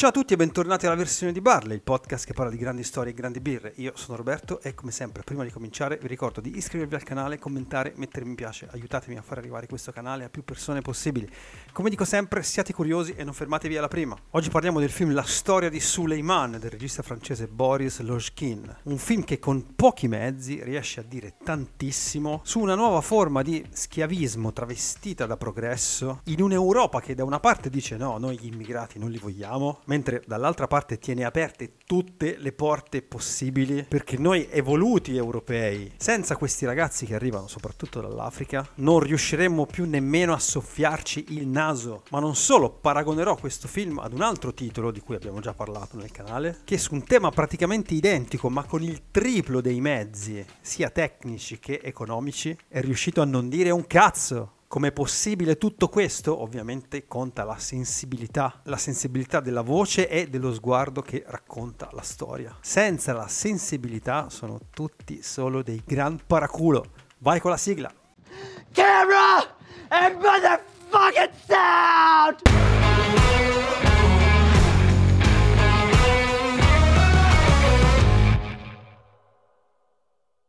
Ciao a tutti e bentornati alla versione di Barley, il podcast che parla di grandi storie e grandi birre. Io sono Roberto e come sempre, prima di cominciare, vi ricordo di iscrivervi al canale, commentare, mettere mi piace, aiutatemi a far arrivare questo canale a più persone possibili. Come dico sempre, siate curiosi e non fermatevi alla prima. Oggi parliamo del film La storia di Suleiman del regista francese Boris Lojkin, un film che con pochi mezzi riesce a dire tantissimo su una nuova forma di schiavismo travestita da progresso in un'Europa che da una parte dice no, noi gli immigrati non li vogliamo, mentre dall'altra parte tiene aperte tutte le porte possibili perché noi evoluti europei, senza questi ragazzi che arrivano soprattutto dall'Africa, non riusciremmo più nemmeno a soffiarci il naso. Ma non solo, paragonerò questo film ad un altro titolo di cui abbiamo già parlato nel canale, che su un tema praticamente identico ma con il triplo dei mezzi, sia tecnici che economici, è riuscito a non dire un cazzo. Com'è possibile tutto questo? Ovviamente conta la sensibilità, la sensibilità della voce e dello sguardo che racconta la storia. Senza la sensibilità sono tutti solo dei gran paraculo. Vai con la sigla! Camera and motherfucking sound!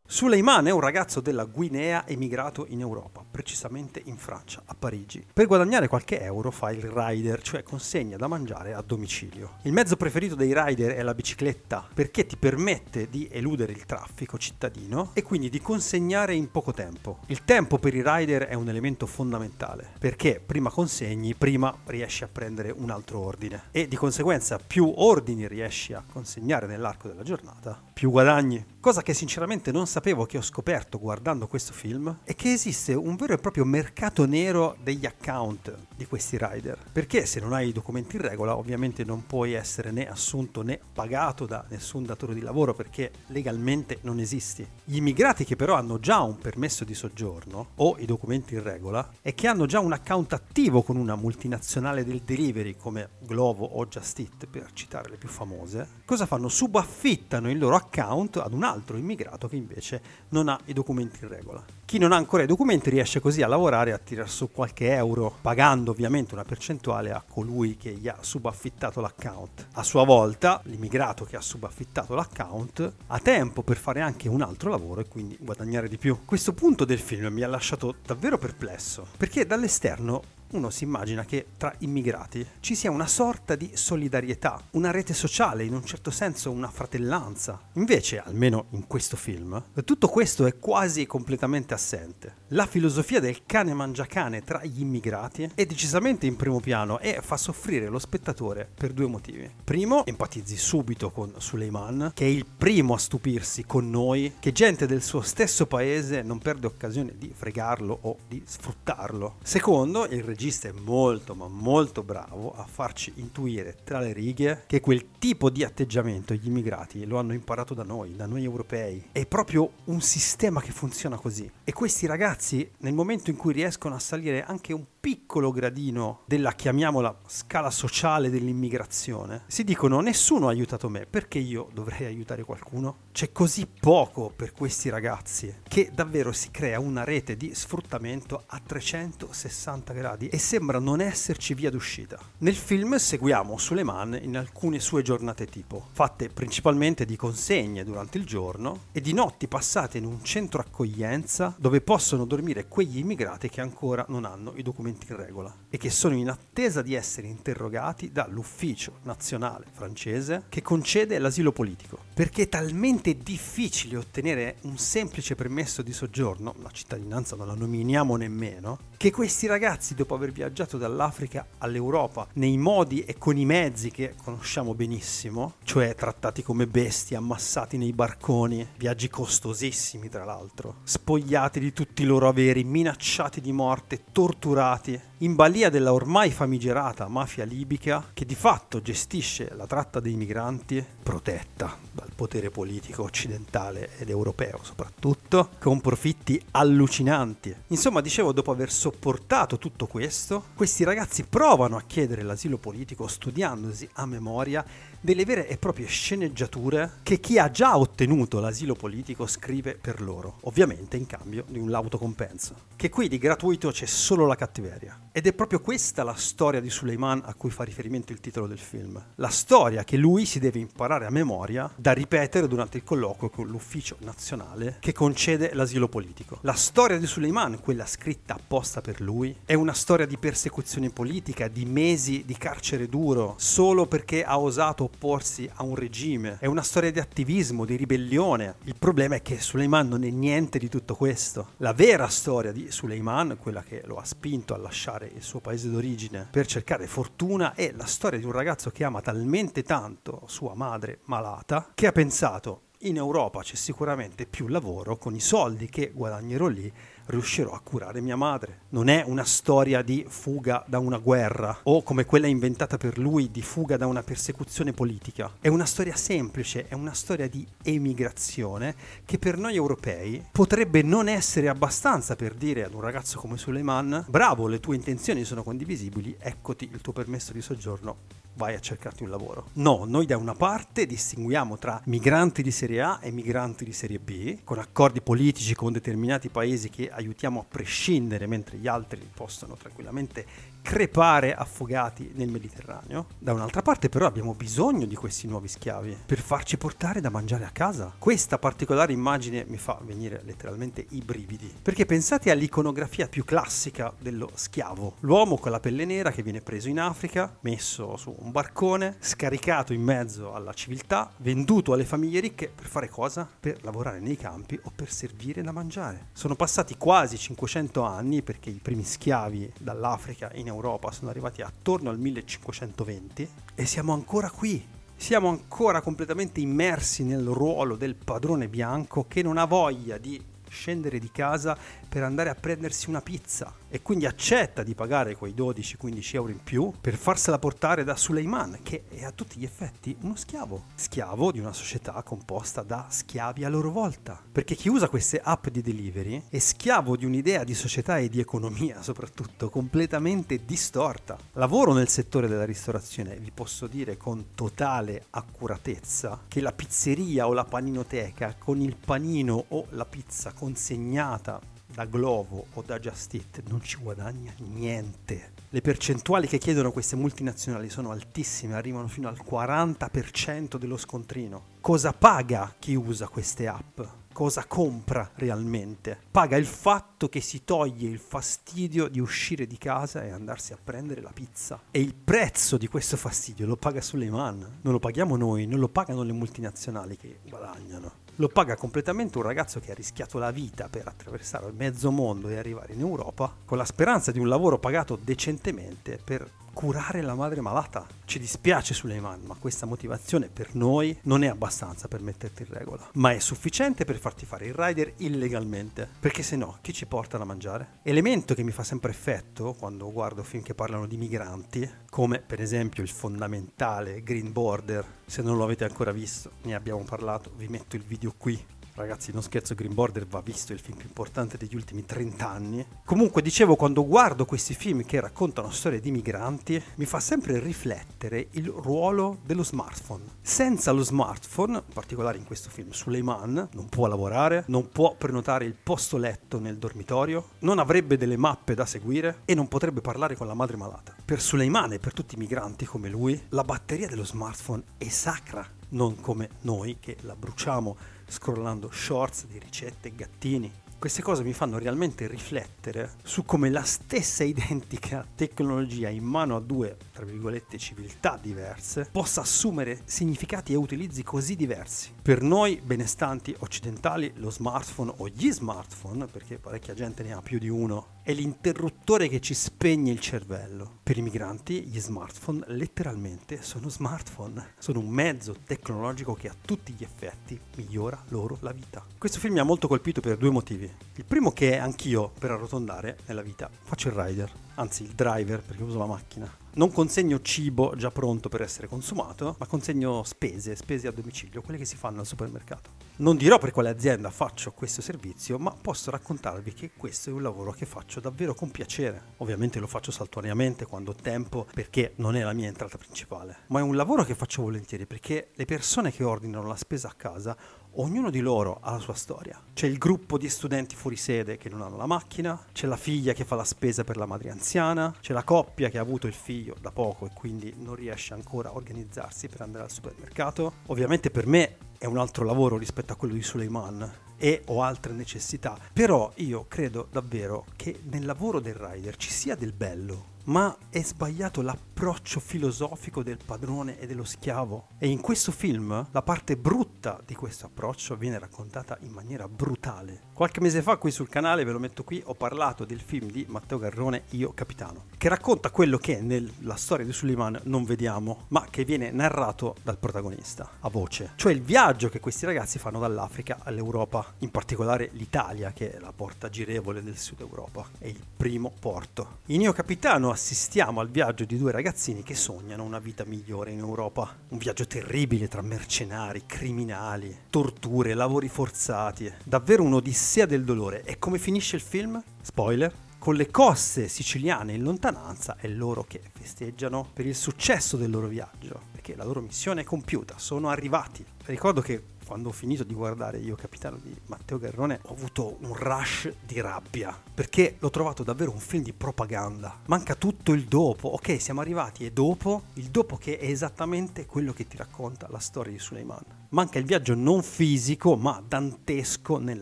Suleiman è un ragazzo della Guinea emigrato in Europa precisamente in Francia, a Parigi. Per guadagnare qualche euro fa il rider, cioè consegna da mangiare a domicilio. Il mezzo preferito dei rider è la bicicletta perché ti permette di eludere il traffico cittadino e quindi di consegnare in poco tempo. Il tempo per i rider è un elemento fondamentale perché prima consegni, prima riesci a prendere un altro ordine e di conseguenza più ordini riesci a consegnare nell'arco della giornata, più guadagni. Cosa che sinceramente non sapevo che ho scoperto guardando questo film è che esiste un vero e proprio mercato nero degli account di questi rider. Perché se non hai i documenti in regola ovviamente non puoi essere né assunto né pagato da nessun datore di lavoro perché legalmente non esisti. Gli immigrati che però hanno già un permesso di soggiorno o i documenti in regola e che hanno già un account attivo con una multinazionale del delivery come Glovo o Just Eat per citare le più famose, cosa fanno? Subaffittano il loro account account ad un altro immigrato che invece non ha i documenti in regola. Chi non ha ancora i documenti riesce così a lavorare e a tirar su qualche euro, pagando ovviamente una percentuale a colui che gli ha subaffittato l'account. A sua volta, l'immigrato che ha subaffittato l'account ha tempo per fare anche un altro lavoro e quindi guadagnare di più. Questo punto del film mi ha lasciato davvero perplesso, perché dall'esterno uno si immagina che tra immigrati ci sia una sorta di solidarietà, una rete sociale, in un certo senso una fratellanza. Invece, almeno in questo film, tutto questo è quasi completamente assente. La filosofia del cane mangiacane tra gli immigrati è decisamente in primo piano e fa soffrire lo spettatore per due motivi. Primo, empatizzi subito con Suleiman, che è il primo a stupirsi con noi che gente del suo stesso paese non perde occasione di fregarlo o di sfruttarlo. Secondo, il regista regista è molto ma molto bravo a farci intuire tra le righe che quel tipo di atteggiamento gli immigrati lo hanno imparato da noi, da noi europei. È proprio un sistema che funziona così. E questi ragazzi nel momento in cui riescono a salire anche un po' piccolo gradino della, chiamiamola, scala sociale dell'immigrazione, si dicono nessuno ha aiutato me, perché io dovrei aiutare qualcuno? C'è così poco per questi ragazzi che davvero si crea una rete di sfruttamento a 360 gradi e sembra non esserci via d'uscita. Nel film seguiamo Suleiman in alcune sue giornate tipo, fatte principalmente di consegne durante il giorno e di notti passate in un centro accoglienza dove possono dormire quegli immigrati che ancora non hanno i documenti assolutamente in regola e che sono in attesa di essere interrogati dall'ufficio nazionale francese che concede l'asilo politico. Perché è talmente difficile ottenere un semplice permesso di soggiorno, la cittadinanza non la nominiamo nemmeno, che questi ragazzi, dopo aver viaggiato dall'Africa all'Europa nei modi e con i mezzi che conosciamo benissimo, cioè trattati come bestie, ammassati nei barconi, viaggi costosissimi tra l'altro, spogliati di tutti i loro averi, minacciati di morte, torturati, in balia della ormai famigerata mafia libica che di fatto gestisce la tratta dei migranti, protetta dal potere politico occidentale ed europeo soprattutto, con profitti allucinanti. Insomma, dicevo, dopo aver sofferto sopportato tutto questo, questi ragazzi provano a chiedere l'asilo politico studiandosi a memoria delle vere e proprie sceneggiature che chi ha già ottenuto l'asilo politico scrive per loro, ovviamente in cambio di un lauto compenso. Che qui di gratuito c'è solo la cattiveria. Ed è proprio questa la storia di Suleiman a cui fa riferimento il titolo del film. La storia che lui si deve imparare a memoria da ripetere durante il colloquio con l'ufficio nazionale che concede l'asilo politico. La storia di Suleiman, quella scritta apposta basta per lui? È una storia di persecuzione politica, di mesi di carcere duro, solo perché ha osato opporsi a un regime. È una storia di attivismo, di ribellione. Il problema è che Suleiman non è niente di tutto questo. La vera storia di Suleiman, quella che lo ha spinto a lasciare il suo paese d'origine per cercare fortuna, è la storia di un ragazzo che ama talmente tanto sua madre malata che ha pensato in Europa c'è sicuramente più lavoro, con i soldi che guadagnerò lì riuscirò a curare mia madre. Non è una storia di fuga da una guerra o come quella inventata per lui di fuga da una persecuzione politica. È una storia semplice, è una storia di emigrazione che per noi europei potrebbe non essere abbastanza per dire ad un ragazzo come Suleiman bravo, le tue intenzioni sono condivisibili, eccoti il tuo permesso di soggiorno, vai a cercarti un lavoro. No, noi da una parte distinguiamo tra migranti di serie Serie A e migranti di Serie B, con accordi politici con determinati paesi che aiutiamo a prescindere, mentre gli altri possono tranquillamente crepare affogati nel Mediterraneo. Da un'altra parte però abbiamo bisogno di questi nuovi schiavi per farci portare da mangiare a casa. Questa particolare immagine mi fa venire letteralmente i brividi, perché pensate all'iconografia più classica dello schiavo. L'uomo con la pelle nera che viene preso in Africa, messo su un barcone, scaricato in mezzo alla civiltà, venduto alle famiglie ricche per fare cosa? Per lavorare nei campi o per servire da mangiare. Sono passati quasi 500 anni perché i primi schiavi dall'Africa in Europa sono arrivati attorno al 1520 e siamo ancora qui. Siamo ancora completamente immersi nel ruolo del padrone bianco che non ha voglia di scendere di casa per andare a prendersi una pizza e quindi accetta di pagare quei 12-15 euro in più per farsela portare da Suleiman, che è a tutti gli effetti uno schiavo. Schiavo di una società composta da schiavi a loro volta. Perché chi usa queste app di delivery è schiavo di un'idea di società e di economia soprattutto completamente distorta. Lavoro nel settore della ristorazione e vi posso dire con totale accuratezza che la pizzeria o la paninoteca con il panino o la pizza consegnata da Glovo o da Just Eat non ci guadagna niente. Le percentuali che chiedono queste multinazionali sono altissime, arrivano fino al 40% dello scontrino. Cosa paga chi usa queste app? Cosa compra realmente? Paga il fatto che si toglie il fastidio di uscire di casa e andarsi a prendere la pizza. E il prezzo di questo fastidio lo paga Suleiman. Non lo paghiamo noi, non lo pagano le multinazionali che guadagnano lo paga completamente un ragazzo che ha rischiato la vita per attraversare il mezzo mondo e arrivare in Europa con la speranza di un lavoro pagato decentemente per curare la madre malata. Ci dispiace Suleiman, ma questa motivazione per noi non è abbastanza per metterti in regola, ma è sufficiente per farti fare il rider illegalmente, perché se no chi ci porta da mangiare? Elemento che mi fa sempre effetto quando guardo film che parlano di migranti, come per esempio il fondamentale Green Border, se non lo avete ancora visto, ne abbiamo parlato, vi metto il video qui Ragazzi, non scherzo, Green Border va visto, è il film più importante degli ultimi 30 anni. Comunque, dicevo, quando guardo questi film che raccontano storie di migranti, mi fa sempre riflettere il ruolo dello smartphone. Senza lo smartphone, in particolare in questo film, Suleiman non può lavorare, non può prenotare il posto letto nel dormitorio, non avrebbe delle mappe da seguire e non potrebbe parlare con la madre malata. Per Suleiman e per tutti i migranti come lui, la batteria dello smartphone è sacra, non come noi che la bruciamo scrollando shorts di ricette e gattini. Queste cose mi fanno realmente riflettere su come la stessa identica tecnologia in mano a due, tra virgolette, civiltà diverse possa assumere significati e utilizzi così diversi per noi benestanti occidentali lo smartphone o gli smartphone, perché parecchia gente ne ha più di uno, è l'interruttore che ci spegne il cervello. Per i migranti gli smartphone letteralmente sono smartphone, sono un mezzo tecnologico che a tutti gli effetti migliora loro la vita. Questo film mi ha molto colpito per due motivi. Il primo che anch'io, per arrotondare nella vita, faccio il rider anzi il driver perché uso la macchina. Non consegno cibo già pronto per essere consumato, ma consegno spese, spese a domicilio, quelle che si fanno al supermercato. Non dirò per quale azienda faccio questo servizio, ma posso raccontarvi che questo è un lavoro che faccio davvero con piacere. Ovviamente lo faccio saltuariamente quando ho tempo, perché non è la mia entrata principale, ma è un lavoro che faccio volentieri perché le persone che ordinano la spesa a casa ognuno di loro ha la sua storia. C'è il gruppo di studenti fuori sede che non hanno la macchina, c'è la figlia che fa la spesa per la madre anziana, c'è la coppia che ha avuto il figlio da poco e quindi non riesce ancora a organizzarsi per andare al supermercato. Ovviamente per me è un altro lavoro rispetto a quello di Suleiman e ho altre necessità, però io credo davvero che nel lavoro del rider ci sia del bello ma è sbagliato l'approccio filosofico del padrone e dello schiavo. E in questo film la parte brutta di questo approccio viene raccontata in maniera brutale. Qualche mese fa qui sul canale, ve lo metto qui, ho parlato del film di Matteo Garrone Io Capitano, che racconta quello che nella storia di Suleiman non vediamo, ma che viene narrato dal protagonista, a voce. Cioè il viaggio che questi ragazzi fanno dall'Africa all'Europa, in particolare l'Italia, che è la porta girevole del sud Europa, è il primo porto. In Io Capitano assistiamo al viaggio di due ragazzini che sognano una vita migliore in Europa. Un viaggio terribile tra mercenari, criminali, torture, lavori forzati. Davvero un'odissea del dolore. E come finisce il film? Spoiler? Con le coste siciliane in lontananza è loro che festeggiano per il successo del loro viaggio, perché la loro missione è compiuta, sono arrivati. Ricordo che quando ho finito di guardare Io Capitano di Matteo Garrone ho avuto un rush di rabbia perché l'ho trovato davvero un film di propaganda. Manca tutto il dopo, ok siamo arrivati e dopo, il dopo che è esattamente quello che ti racconta la storia di Suleiman. Manca il viaggio non fisico ma dantesco nel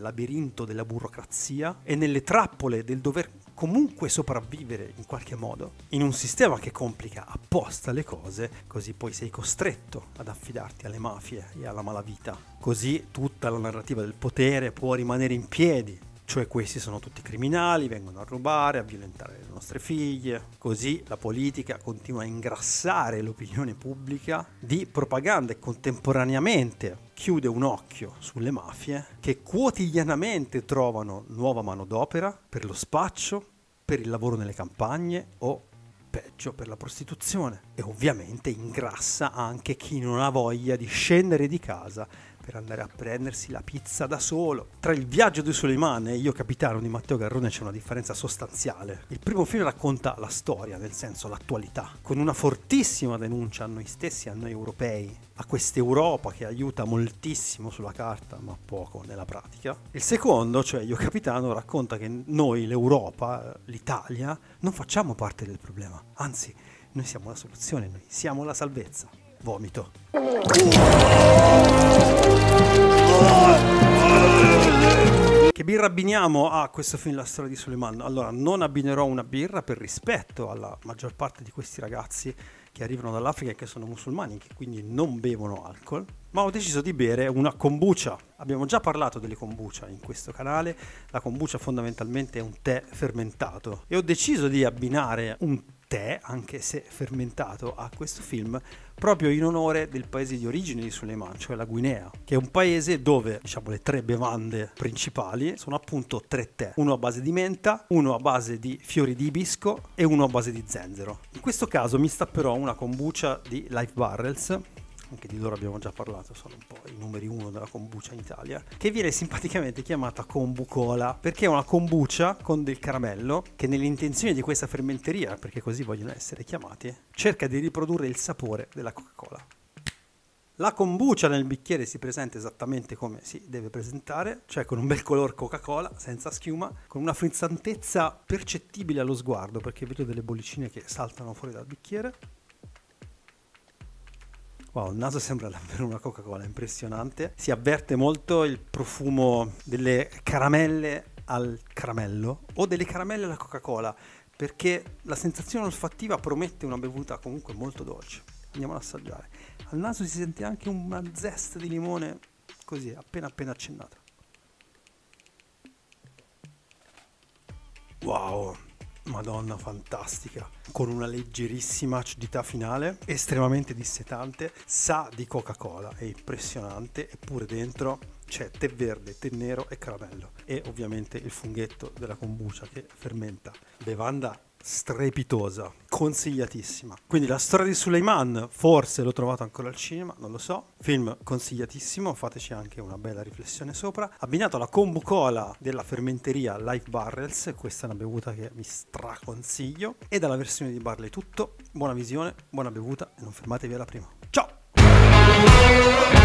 labirinto della burocrazia e nelle trappole del dover comunque sopravvivere in qualche modo in un sistema che complica apposta le cose, così poi sei costretto ad affidarti alle mafie e alla malavita. Così tutta la narrativa del potere può rimanere in piedi. Cioè questi sono tutti criminali, vengono a rubare, a violentare le nostre figlie. Così la politica continua a ingrassare l'opinione pubblica di propaganda e contemporaneamente chiude un occhio sulle mafie che quotidianamente trovano nuova manodopera per lo spaccio, per il lavoro nelle campagne o peggio per la prostituzione e ovviamente ingrassa anche chi non ha voglia di scendere di casa per andare a prendersi la pizza da solo. Tra il viaggio di Suleiman e Io Capitano di Matteo Garrone c'è una differenza sostanziale. Il primo film racconta la storia, nel senso l'attualità, con una fortissima denuncia a noi stessi, a noi europei, a quest'Europa che aiuta moltissimo sulla carta ma poco nella pratica. Il secondo, cioè Io Capitano, racconta che noi, l'Europa, l'Italia, non facciamo parte del problema, anzi noi siamo la soluzione, noi siamo la salvezza. Vomito. birra abbiniamo a questo film La storia di Suleiman? Allora, non abbinerò una birra per rispetto alla maggior parte di questi ragazzi che arrivano dall'Africa e che sono musulmani, che quindi non bevono alcol, ma ho deciso di bere una kombucha. Abbiamo già parlato delle kombucha in questo canale. La kombucha fondamentalmente è un tè fermentato e ho deciso di abbinare un tè, anche se fermentato, a questo film proprio in onore del paese di origine di Suleiman, cioè la Guinea, che è un paese dove diciamo, le tre bevande principali sono appunto tre tè, uno a base di menta, uno a base di fiori di ibisco e uno a base di zenzero. In questo caso mi sta però una kombucha di Life Barrels anche di loro abbiamo già parlato, sono un po' i numeri uno della kombucha in Italia, che viene simpaticamente chiamata kombucola perché è una kombucha con del caramello che nelle di questa fermenteria, perché così vogliono essere chiamati, cerca di riprodurre il sapore della Coca-Cola. La kombucha nel bicchiere si presenta esattamente come si deve presentare, cioè con un bel color Coca-Cola, senza schiuma, con una frizzantezza percettibile allo sguardo, perché vedo delle bollicine che saltano fuori dal bicchiere, Wow, il naso sembra davvero una Coca-Cola, impressionante. Si avverte molto il profumo delle caramelle al caramello o delle caramelle alla Coca-Cola, perché la sensazione olfattiva promette una bevuta comunque molto dolce. Andiamo ad assaggiare. Al naso si sente anche una zest di limone, così, appena appena accennata. Wow, Madonna fantastica, con una leggerissima acidità finale, estremamente dissetante, sa di Coca-Cola, è impressionante, eppure dentro c'è tè verde, tè nero e caramello e ovviamente il funghetto della kombucha che fermenta. Bevanda strepitosa consigliatissima. Quindi la storia di Suleiman, forse l'ho trovato ancora al cinema, non lo so. Film consigliatissimo, fateci anche una bella riflessione sopra. Abbinato alla kombu cola della fermenteria Life Barrels, questa è una bevuta che mi straconsiglio. E dalla versione di Barley tutto. Buona visione, buona bevuta e non fermatevi alla prima. Ciao!